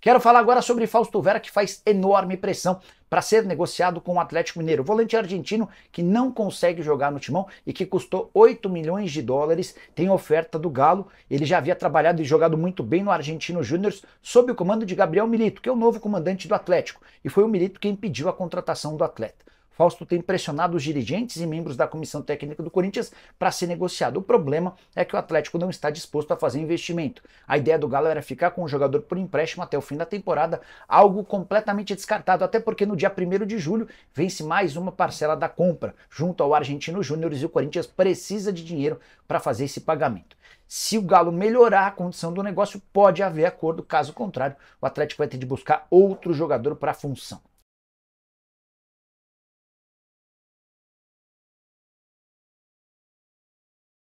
Quero falar agora sobre Fausto Vera, que faz enorme pressão para ser negociado com o Atlético Mineiro. Volante argentino que não consegue jogar no timão e que custou 8 milhões de dólares, tem oferta do Galo. Ele já havia trabalhado e jogado muito bem no Argentino Júnior sob o comando de Gabriel Milito, que é o novo comandante do Atlético, e foi o Milito quem pediu a contratação do atleta. Fausto tem pressionado os dirigentes e membros da comissão técnica do Corinthians para ser negociado. O problema é que o Atlético não está disposto a fazer investimento. A ideia do Galo era ficar com o jogador por empréstimo até o fim da temporada, algo completamente descartado, até porque no dia 1 de julho vence mais uma parcela da compra junto ao Argentino Júnior e o Corinthians precisa de dinheiro para fazer esse pagamento. Se o Galo melhorar a condição do negócio, pode haver acordo, caso contrário, o Atlético vai ter de buscar outro jogador para a função.